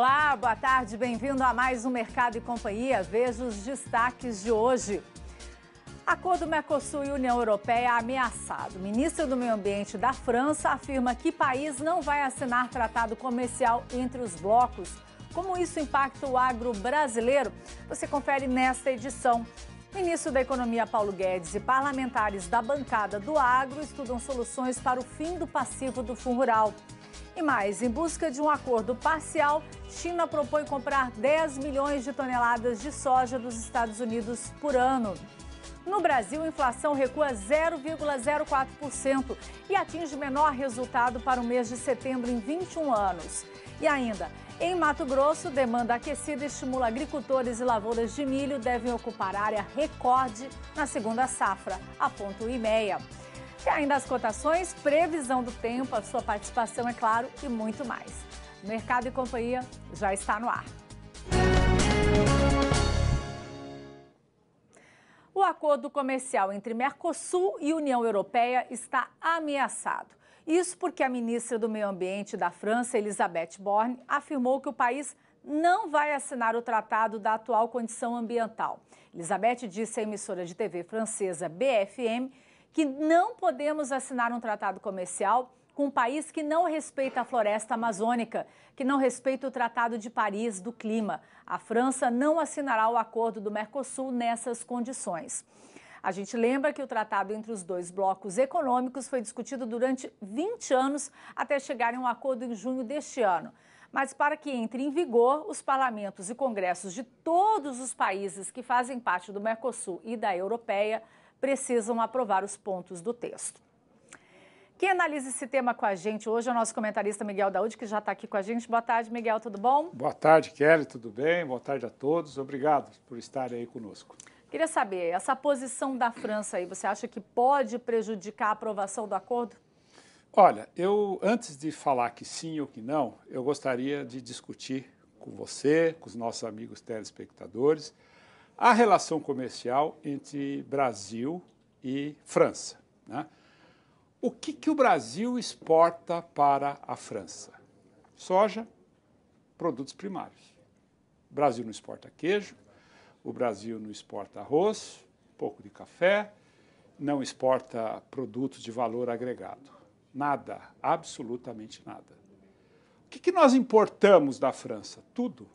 Olá, boa tarde, bem-vindo a mais um Mercado e Companhia. Veja os destaques de hoje. Acordo Mercosul e União Europeia ameaçado. O ministro do Meio Ambiente da França afirma que país não vai assinar tratado comercial entre os blocos. Como isso impacta o agro brasileiro? Você confere nesta edição. Ministro da Economia Paulo Guedes e parlamentares da bancada do agro estudam soluções para o fim do passivo do Fundo Rural. E mais, em busca de um acordo parcial, China propõe comprar 10 milhões de toneladas de soja dos Estados Unidos por ano. No Brasil, a inflação recua 0,04% e atinge o menor resultado para o mês de setembro em 21 anos. E ainda, em Mato Grosso, demanda aquecida estimula agricultores e lavouras de milho devem ocupar área recorde na segunda safra, aponta o IMEA. E ainda as cotações, previsão do tempo, a sua participação, é claro, e muito mais. Mercado e Companhia já está no ar. O acordo comercial entre Mercosul e União Europeia está ameaçado. Isso porque a ministra do Meio Ambiente da França, Elisabeth Borne, afirmou que o país não vai assinar o tratado da atual condição ambiental. Elisabeth disse à emissora de TV francesa BFM que não podemos assinar um tratado comercial com um país que não respeita a floresta amazônica, que não respeita o Tratado de Paris do Clima. A França não assinará o acordo do Mercosul nessas condições. A gente lembra que o tratado entre os dois blocos econômicos foi discutido durante 20 anos até chegar em um acordo em junho deste ano. Mas para que entre em vigor, os parlamentos e congressos de todos os países que fazem parte do Mercosul e da Europeia precisam aprovar os pontos do texto. Quem analisa esse tema com a gente hoje é o nosso comentarista Miguel Daúde, que já está aqui com a gente. Boa tarde, Miguel, tudo bom? Boa tarde, Kelly, tudo bem? Boa tarde a todos. Obrigado por estarem aí conosco. Queria saber, essa posição da França aí, você acha que pode prejudicar a aprovação do acordo? Olha, eu antes de falar que sim ou que não, eu gostaria de discutir com você, com os nossos amigos telespectadores, a relação comercial entre Brasil e França. Né? O que, que o Brasil exporta para a França? Soja, produtos primários. O Brasil não exporta queijo, o Brasil não exporta arroz, pouco de café, não exporta produtos de valor agregado. Nada, absolutamente nada. O que, que nós importamos da França? Tudo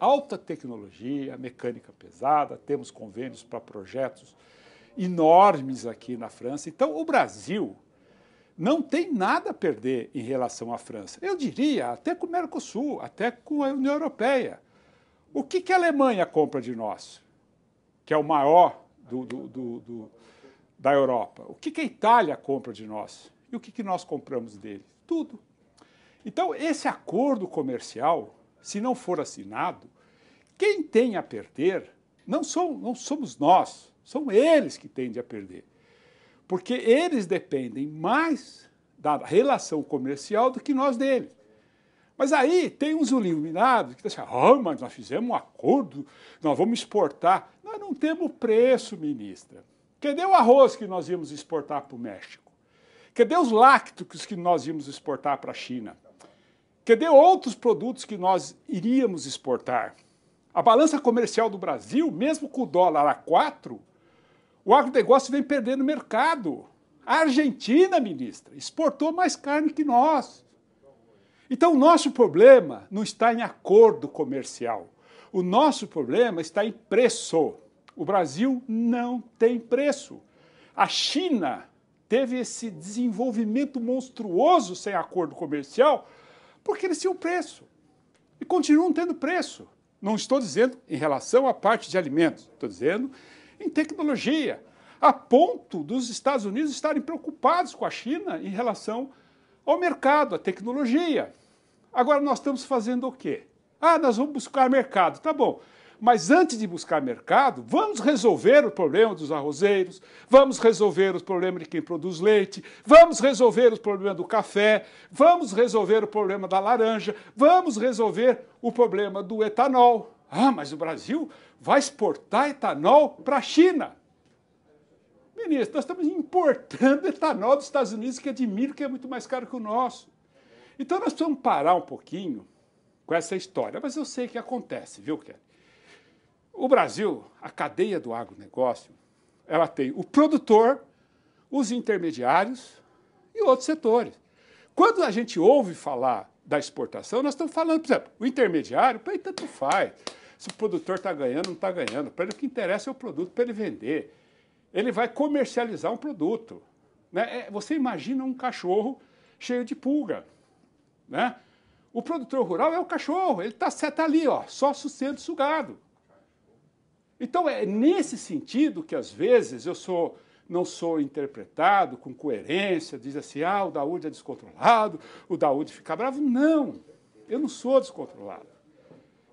alta tecnologia, mecânica pesada, temos convênios para projetos enormes aqui na França. Então, o Brasil não tem nada a perder em relação à França. Eu diria até com o Mercosul, até com a União Europeia. O que, que a Alemanha compra de nós, que é o maior do, do, do, da Europa? O que, que a Itália compra de nós? E o que, que nós compramos dele? Tudo. Então, esse acordo comercial se não for assinado, quem tem a perder não, não somos nós, são eles que tendem a perder. Porque eles dependem mais da relação comercial do que nós deles. Mas aí tem uns iluminados que dizem, ah, mas nós fizemos um acordo, nós vamos exportar. Nós não temos preço, ministra. Cadê o arroz que nós íamos exportar para o México? Cadê os lácticos que nós íamos exportar para a China? Cadê outros produtos que nós iríamos exportar? A balança comercial do Brasil, mesmo com o dólar a 4, o agronegócio vem perdendo mercado. A Argentina, ministra, exportou mais carne que nós. Então, o nosso problema não está em acordo comercial. O nosso problema está em preço. O Brasil não tem preço. A China teve esse desenvolvimento monstruoso sem acordo comercial porque eles tinham preço. E continuam tendo preço. Não estou dizendo em relação à parte de alimentos, estou dizendo em tecnologia. A ponto dos Estados Unidos estarem preocupados com a China em relação ao mercado, à tecnologia. Agora nós estamos fazendo o quê? Ah, nós vamos buscar mercado. Tá bom. Mas antes de buscar mercado, vamos resolver o problema dos arrozeiros, vamos resolver o problema de quem produz leite, vamos resolver o problema do café, vamos resolver o problema da laranja, vamos resolver o problema do etanol. Ah, mas o Brasil vai exportar etanol para a China. Ministro, nós estamos importando etanol dos Estados Unidos que admiro é que é muito mais caro que o nosso. Então nós precisamos parar um pouquinho com essa história, mas eu sei que acontece, viu, Kelly? O Brasil, a cadeia do agronegócio, ela tem o produtor, os intermediários e outros setores. Quando a gente ouve falar da exportação, nós estamos falando, por exemplo, o intermediário, para ele tanto faz. Se o produtor está ganhando, ou não está ganhando. Para ele o que interessa é o produto para ele vender. Ele vai comercializar um produto. Né? É, você imagina um cachorro cheio de pulga. Né? O produtor rural é o cachorro, ele está tá ali, ó, só sendo sugado. Então é nesse sentido que às vezes eu sou não sou interpretado com coerência, diz assim, ah, o Daúde é descontrolado, o Daúde fica bravo. Não, eu não sou descontrolado.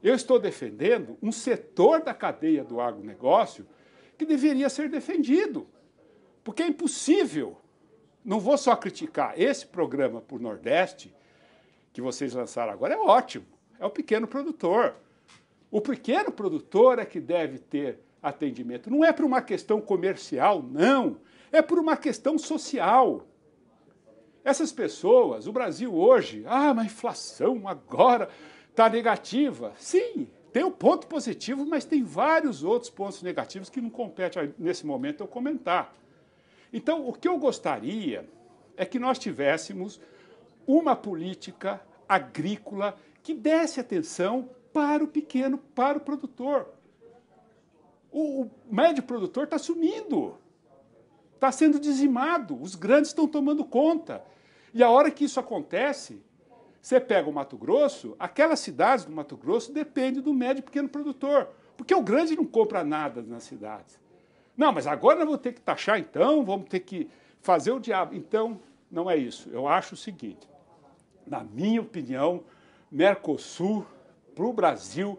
Eu estou defendendo um setor da cadeia do agronegócio que deveria ser defendido. Porque é impossível. Não vou só criticar esse programa por Nordeste, que vocês lançaram agora, é ótimo. É o pequeno produtor. O pequeno produtor é que deve ter atendimento. Não é por uma questão comercial, não. É por uma questão social. Essas pessoas, o Brasil hoje, ah, mas a inflação agora está negativa. Sim, tem o um ponto positivo, mas tem vários outros pontos negativos que não compete nesse momento eu comentar. Então, o que eu gostaria é que nós tivéssemos uma política agrícola que desse atenção para o pequeno, para o produtor. O, o médio produtor está sumindo, está sendo dizimado, os grandes estão tomando conta. E a hora que isso acontece, você pega o Mato Grosso, aquelas cidades do Mato Grosso dependem do médio e pequeno produtor, porque o grande não compra nada nas cidades. Não, mas agora nós vamos ter que taxar então, vamos ter que fazer o diabo. Então, não é isso. Eu acho o seguinte: na minha opinião, Mercosul para o Brasil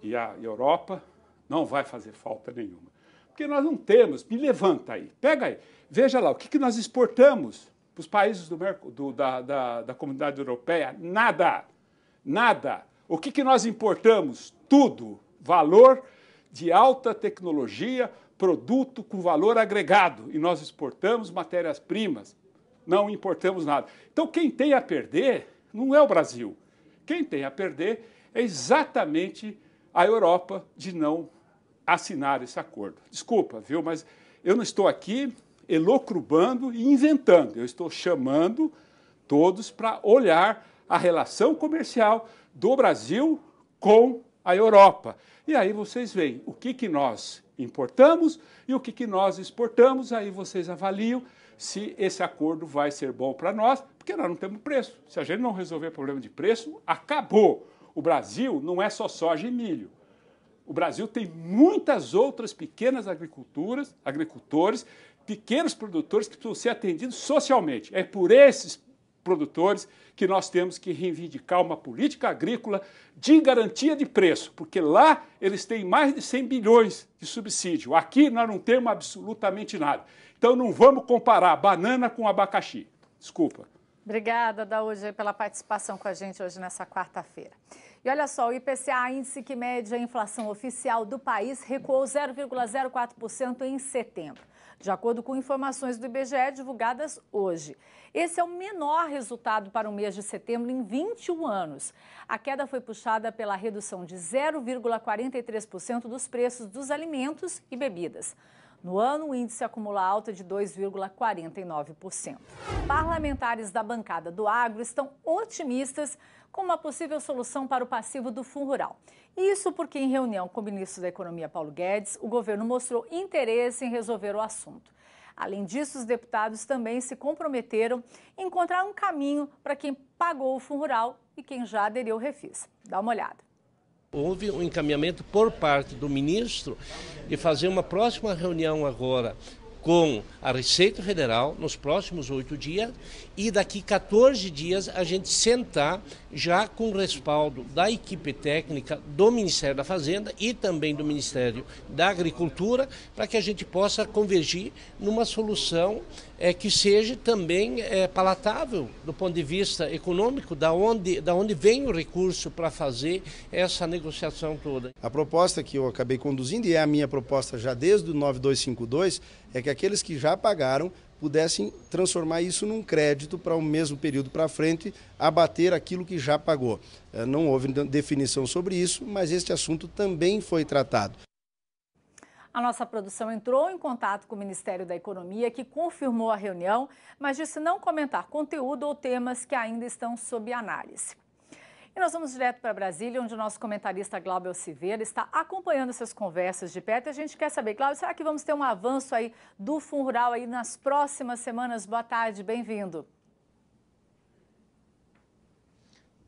e a Europa não vai fazer falta nenhuma. Porque nós não temos, me levanta aí, pega aí, veja lá, o que, que nós exportamos para os países do, do, da, da, da comunidade europeia? Nada, nada. O que, que nós importamos? Tudo. Valor de alta tecnologia, produto com valor agregado. E nós exportamos matérias-primas, não importamos nada. Então, quem tem a perder não é o Brasil. Quem tem a perder é exatamente a Europa de não assinar esse acordo. Desculpa, viu, mas eu não estou aqui elocrubando e inventando, eu estou chamando todos para olhar a relação comercial do Brasil com a Europa. E aí vocês veem o que, que nós importamos e o que, que nós exportamos, aí vocês avaliam se esse acordo vai ser bom para nós, porque nós não temos preço. Se a gente não resolver o problema de preço, acabou. O Brasil não é só soja e milho. O Brasil tem muitas outras pequenas agriculturas, agricultores, pequenos produtores que precisam ser atendidos socialmente. É por esses produtores que nós temos que reivindicar uma política agrícola de garantia de preço, porque lá eles têm mais de 100 bilhões de subsídio. Aqui nós não temos absolutamente nada. Então não vamos comparar banana com abacaxi. Desculpa. Obrigada, Daúde, pela participação com a gente hoje nessa quarta-feira. E olha só, o IPCA, índice que mede a inflação oficial do país, recuou 0,04% em setembro, de acordo com informações do IBGE divulgadas hoje. Esse é o menor resultado para o mês de setembro em 21 anos. A queda foi puxada pela redução de 0,43% dos preços dos alimentos e bebidas. No ano, o índice acumula alta de 2,49%. Parlamentares da bancada do agro estão otimistas com uma possível solução para o passivo do Fundo Rural. Isso porque, em reunião com o ministro da Economia, Paulo Guedes, o governo mostrou interesse em resolver o assunto. Além disso, os deputados também se comprometeram em encontrar um caminho para quem pagou o Fundo Rural e quem já aderiu ao Refis. Dá uma olhada houve um encaminhamento por parte do ministro de fazer uma próxima reunião agora com a Receita Federal nos próximos oito dias e daqui 14 dias a gente sentar já com o respaldo da equipe técnica do Ministério da Fazenda e também do Ministério da Agricultura para que a gente possa convergir numa solução é, que seja também é, palatável do ponto de vista econômico, da onde, da onde vem o recurso para fazer essa negociação toda. A proposta que eu acabei conduzindo, e é a minha proposta já desde o 9252, é que aqueles que já pagaram pudessem transformar isso num crédito para o mesmo período para frente, abater aquilo que já pagou. Eh, não houve definição sobre isso, mas este assunto também foi tratado. A nossa produção entrou em contato com o Ministério da Economia, que confirmou a reunião, mas disse não comentar conteúdo ou temas que ainda estão sob análise. E nós vamos direto para Brasília, onde o nosso comentarista Glauber Silveira está acompanhando essas conversas de perto. E a gente quer saber, Glauber, será que vamos ter um avanço aí do Fundo Rural aí nas próximas semanas? Boa tarde, bem-vindo.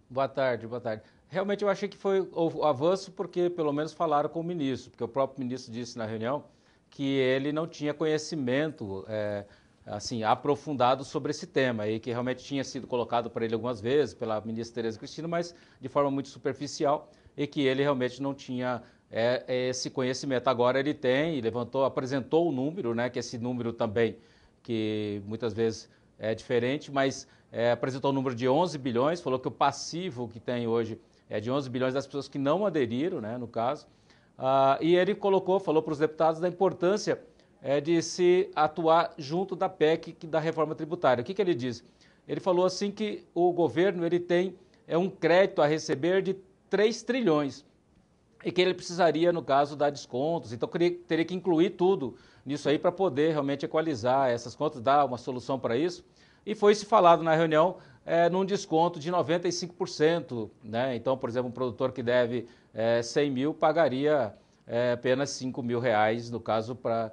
Boa tarde, boa tarde. Realmente eu achei que foi o avanço porque pelo menos falaram com o ministro, porque o próprio ministro disse na reunião que ele não tinha conhecimento é, assim aprofundado sobre esse tema e que realmente tinha sido colocado para ele algumas vezes pela ministra Tereza Cristina, mas de forma muito superficial e que ele realmente não tinha é, esse conhecimento. Agora ele tem e levantou, apresentou o número, né? Que esse número também que muitas vezes é diferente, mas é, apresentou o número de 11 bilhões, falou que o passivo que tem hoje é de 11 bilhões das pessoas que não aderiram, né, no caso. Ah, e ele colocou, falou para os deputados da importância é, de se atuar junto da PEC, da reforma tributária. O que, que ele diz? Ele falou assim que o governo ele tem é um crédito a receber de 3 trilhões e que ele precisaria, no caso, dar descontos. Então, teria que incluir tudo nisso aí para poder realmente equalizar essas contas, dar uma solução para isso. E foi se falado na reunião é, num desconto de 95%. Né? Então, por exemplo, um produtor que deve é, 100 mil pagaria é, apenas 5 mil reais, no caso, para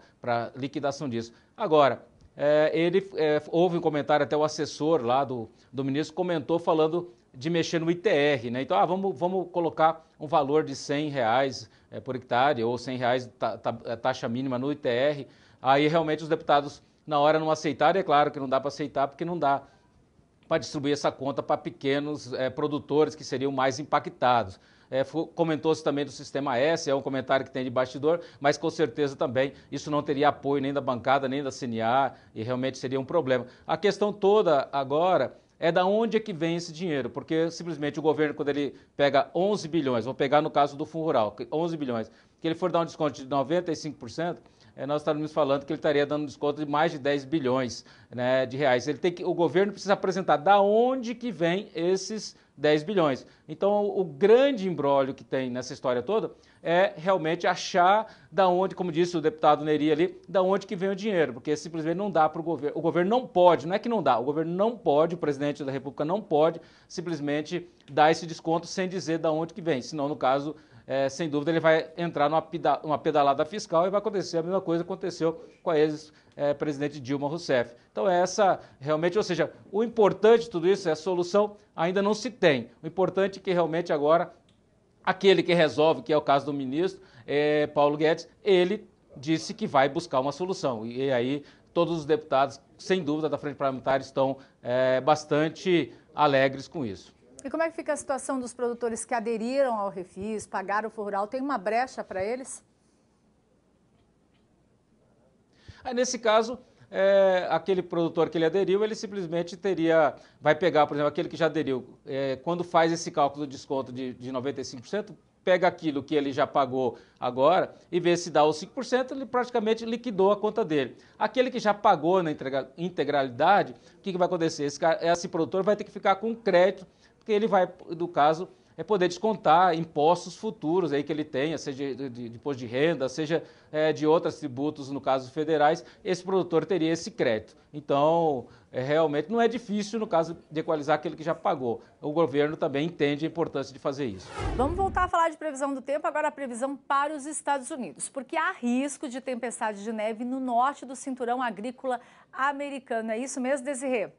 liquidação disso. Agora, é, ele é, houve um comentário, até o assessor lá do, do ministro comentou falando de mexer no ITR, né? Então, ah, vamos, vamos colocar um valor de 100 reais é, por hectare ou 100 reais ta, ta, é, taxa mínima no ITR. Aí, realmente, os deputados, na hora, não aceitaram. É claro que não dá para aceitar, porque não dá para distribuir essa conta para pequenos é, produtores que seriam mais impactados. É, Comentou-se também do sistema S, é um comentário que tem de bastidor, mas com certeza também isso não teria apoio nem da bancada, nem da CNA, e realmente seria um problema. A questão toda agora é da onde é que vem esse dinheiro, porque simplesmente o governo, quando ele pega 11 bilhões, vou pegar no caso do Fundo Rural, 11 bilhões, que ele for dar um desconto de 95%, é, nós estaríamos falando que ele estaria dando desconto de mais de 10 bilhões né, de reais. Ele tem que, o governo precisa apresentar da onde que vem esses 10 bilhões. Então, o grande embrólio que tem nessa história toda é realmente achar da onde, como disse o deputado Neri ali, da onde que vem o dinheiro, porque simplesmente não dá para o governo. O governo não pode, não é que não dá, o governo não pode, o presidente da República não pode simplesmente dar esse desconto sem dizer da onde que vem, senão, no caso, é, sem dúvida ele vai entrar numa, peda uma pedalada fiscal e vai acontecer a mesma coisa que aconteceu com a ex-presidente é, Dilma Rousseff. Então, é essa realmente, ou seja, o importante de tudo isso é a solução ainda não se tem. O importante é que realmente agora aquele que resolve, que é o caso do ministro é, Paulo Guedes, ele disse que vai buscar uma solução. E aí todos os deputados, sem dúvida, da Frente Parlamentar estão é, bastante alegres com isso. E como é que fica a situação dos produtores que aderiram ao refis, pagaram o rural? Tem uma brecha para eles? Aí, ah, nesse caso, é, aquele produtor que ele aderiu, ele simplesmente teria, vai pegar, por exemplo, aquele que já aderiu, é, quando faz esse cálculo do desconto de, de 95%, pega aquilo que ele já pagou agora e vê se dá os 5%, ele praticamente liquidou a conta dele. Aquele que já pagou na integralidade, o que, que vai acontecer? Esse, cara, esse produtor vai ter que ficar com crédito porque ele vai, no caso, é poder descontar impostos futuros aí que ele tenha, seja de, de imposto de renda, seja é, de outros tributos, no caso federais, esse produtor teria esse crédito. Então, é, realmente não é difícil, no caso, de equalizar aquele que já pagou. O governo também entende a importância de fazer isso. Vamos voltar a falar de previsão do tempo, agora a previsão para os Estados Unidos, porque há risco de tempestade de neve no norte do cinturão agrícola americano. É isso mesmo, Desirê?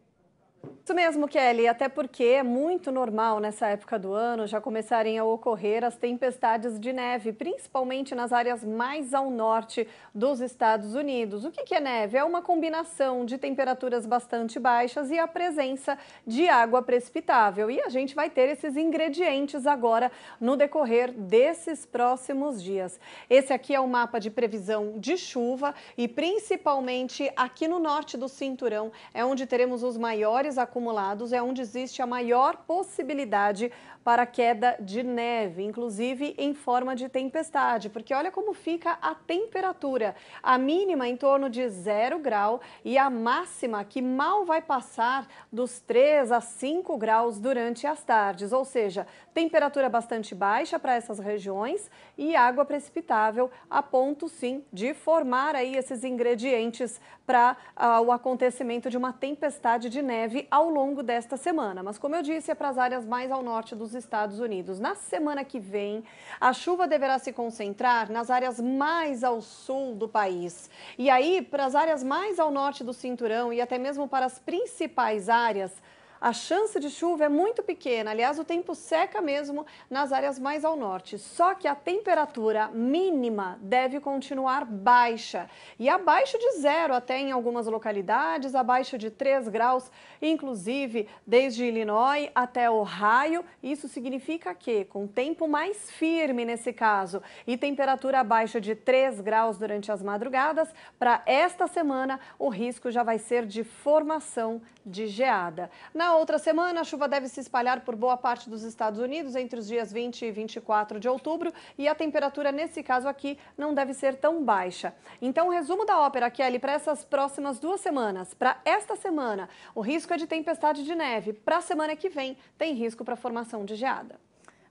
Isso mesmo, Kelly, até porque é muito normal nessa época do ano já começarem a ocorrer as tempestades de neve, principalmente nas áreas mais ao norte dos Estados Unidos. O que é neve? É uma combinação de temperaturas bastante baixas e a presença de água precipitável. E a gente vai ter esses ingredientes agora no decorrer desses próximos dias. Esse aqui é o mapa de previsão de chuva e principalmente aqui no norte do cinturão é onde teremos os maiores maiores acumulados é onde existe a maior possibilidade para queda de neve, inclusive em forma de tempestade, porque olha como fica a temperatura. A mínima em torno de zero grau e a máxima que mal vai passar dos 3 a 5 graus durante as tardes, ou seja, temperatura bastante baixa para essas regiões e água precipitável a ponto sim de formar aí esses ingredientes para uh, o acontecimento de uma tempestade de neve neve ao longo desta semana, mas como eu disse, é para as áreas mais ao norte dos Estados Unidos. Na semana que vem, a chuva deverá se concentrar nas áreas mais ao sul do país. E aí, para as áreas mais ao norte do cinturão e até mesmo para as principais áreas, a chance de chuva é muito pequena. Aliás, o tempo seca mesmo nas áreas mais ao norte. Só que a temperatura mínima deve continuar baixa e abaixo de zero até em algumas localidades, abaixo de 3 graus, inclusive desde Illinois até Ohio. Isso significa que com tempo mais firme nesse caso e temperatura abaixo de 3 graus durante as madrugadas, para esta semana o risco já vai ser de formação de geada. Na na outra semana, a chuva deve se espalhar por boa parte dos Estados Unidos entre os dias 20 e 24 de outubro e a temperatura, nesse caso aqui, não deve ser tão baixa. Então, resumo da ópera, Kelly, para essas próximas duas semanas. Para esta semana, o risco é de tempestade de neve. Para a semana que vem, tem risco para formação de geada.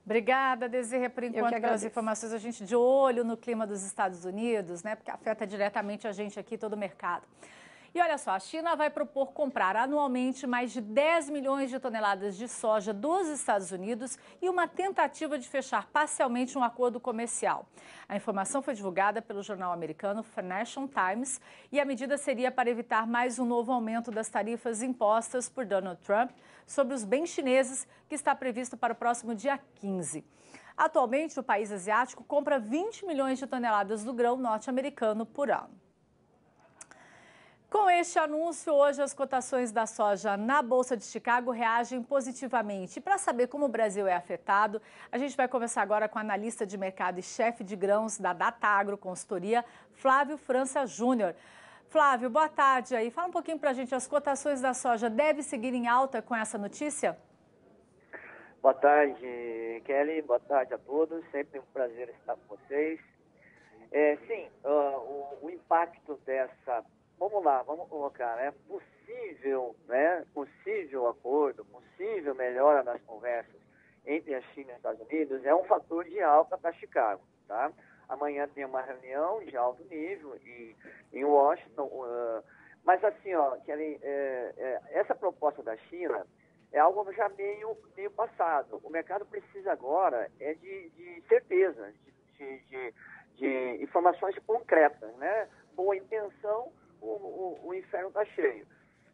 Obrigada, Desirê, por enquanto pelas informações. A gente de olho no clima dos Estados Unidos, né? Porque afeta diretamente a gente aqui, todo o mercado. E olha só, a China vai propor comprar anualmente mais de 10 milhões de toneladas de soja dos Estados Unidos e uma tentativa de fechar parcialmente um acordo comercial. A informação foi divulgada pelo jornal americano Financial Times e a medida seria para evitar mais um novo aumento das tarifas impostas por Donald Trump sobre os bens chineses, que está previsto para o próximo dia 15. Atualmente, o país asiático compra 20 milhões de toneladas do grão norte-americano por ano. Com este anúncio, hoje as cotações da soja na Bolsa de Chicago reagem positivamente. Para saber como o Brasil é afetado, a gente vai conversar agora com a analista de mercado e chefe de grãos da Datagro Consultoria, Flávio França Júnior. Flávio, boa tarde aí. Fala um pouquinho para a gente, as cotações da soja devem seguir em alta com essa notícia? Boa tarde, Kelly. Boa tarde a todos. Sempre um prazer estar com vocês. É, sim, uh, o, o impacto dessa vamos lá, vamos colocar, né possível, né, possível acordo, possível melhora nas conversas entre a China e os Estados Unidos é um fator de alta para Chicago, tá? Amanhã tem uma reunião de alto nível em, em Washington, uh, mas assim, ó, Kelly, é, é, essa proposta da China é algo já meio, meio passado. O mercado precisa agora é de, de certeza, de, de, de, de informações concretas, né? Boa intenção, o, o, o inferno está cheio.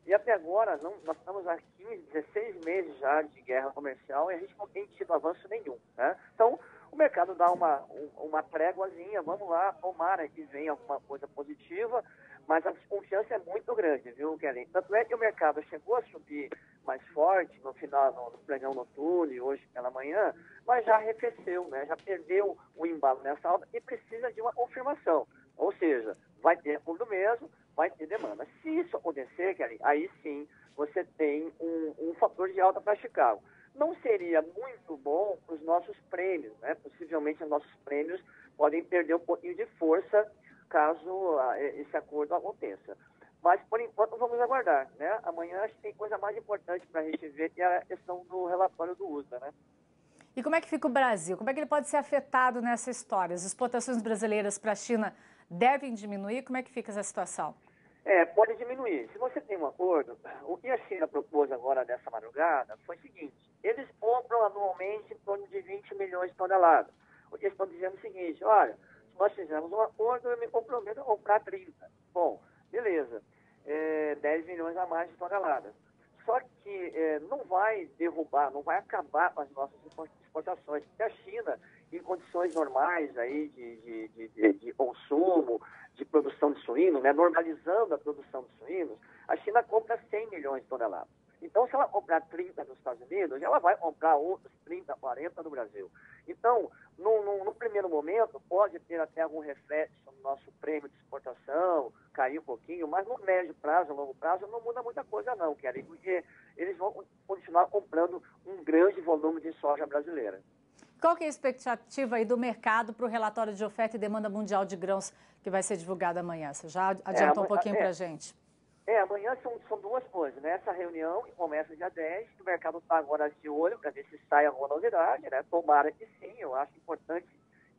E até agora, não, nós estamos há 15, 16 meses já de guerra comercial e a gente não tem tido avanço nenhum. Né? Então, o mercado dá uma, uma tréguazinha, vamos lá, tomara que venha alguma coisa positiva, mas a desconfiança é muito grande, viu, Kelly? Tanto é que o mercado chegou a subir mais forte no final, no, no pregão noturno e hoje pela manhã, mas já arrefeceu, né? já perdeu o embalo nessa alta e precisa de uma confirmação. Ou seja, vai ter tudo mesmo, vai ter demanda. Se isso acontecer, Kelly, aí sim você tem um, um fator de alta para Chicago. Não seria muito bom para os nossos prêmios, né? Possivelmente os nossos prêmios podem perder um pouquinho de força caso ah, esse acordo aconteça. Mas, por enquanto, vamos aguardar, né? Amanhã acho que tem coisa mais importante para a gente ver, que é a questão do relatório do USDA, né? E como é que fica o Brasil? Como é que ele pode ser afetado nessa história? As exportações brasileiras para a China devem diminuir? Como é que fica essa situação? É, pode diminuir. Se você tem um acordo, o que a China propôs agora nessa madrugada foi o seguinte: eles compram anualmente em torno de 20 milhões de toneladas. O que eles estão dizendo é o seguinte: olha, se nós fizermos um acordo, eu me comprometo a comprar 30. Bom, beleza. É, 10 milhões a mais de toneladas. Só que é, não vai derrubar, não vai acabar com as nossas exportações, porque a China, em condições normais aí de, de, de, de, de consumo, de produção de suínos, né, normalizando a produção de suínos, a China compra 100 milhões de toneladas. Então, se ela comprar 30 nos Estados Unidos, ela vai comprar outros 30, 40 no Brasil. Então, no, no, no primeiro momento, pode ter até algum reflexo no nosso prêmio de exportação, cair um pouquinho, mas no médio prazo, longo prazo, não muda muita coisa não, Kelly, porque eles vão continuar comprando um grande volume de soja brasileira. Qual que é a expectativa aí do mercado para o relatório de oferta e demanda mundial de grãos que vai ser divulgado amanhã? Você já é, adiantou é, um pouquinho é, para a gente. É, amanhã são, são duas coisas, né? Essa reunião que começa dia 10, o mercado está agora de olho para ver se sai alguma novidade, né? Tomara que sim, eu acho importante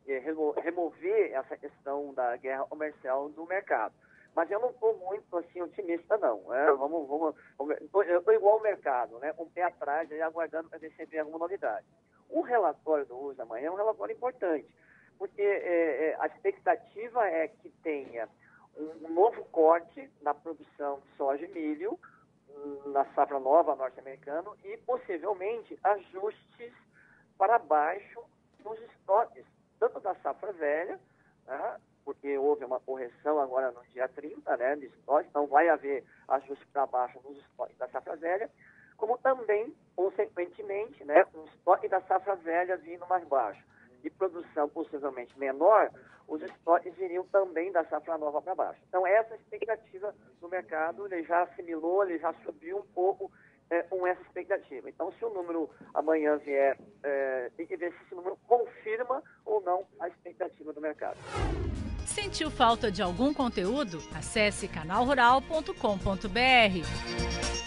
é, remo remover essa questão da guerra comercial do mercado. Mas eu não estou muito assim otimista, não. Né? Tá. Vamos, vamos, eu estou igual ao mercado, né? Um pé atrás, aí, aguardando para ver se vem alguma novidade. O relatório do USA amanhã é um relatório importante, porque é, é, a expectativa é que tenha um, novo corte na produção de soja e milho na safra nova norte-americana e possivelmente ajustes para baixo nos estoques, tanto da safra velha, né, porque houve uma correção agora no dia 30 né, de estoque, então vai haver ajustes para baixo nos estoques da safra velha, como também, consequentemente, né, um estoque da safra velha vindo mais baixo de produção possivelmente menor, os estoques iriam também da safra nova para baixo. Então, essa é a expectativa do mercado, ele já assimilou, ele já subiu um pouco é, com essa expectativa. Então, se o número amanhã vier, é, tem que ver se esse número confirma ou não a expectativa do mercado. Sentiu falta de algum conteúdo? Acesse canalrural.com.br.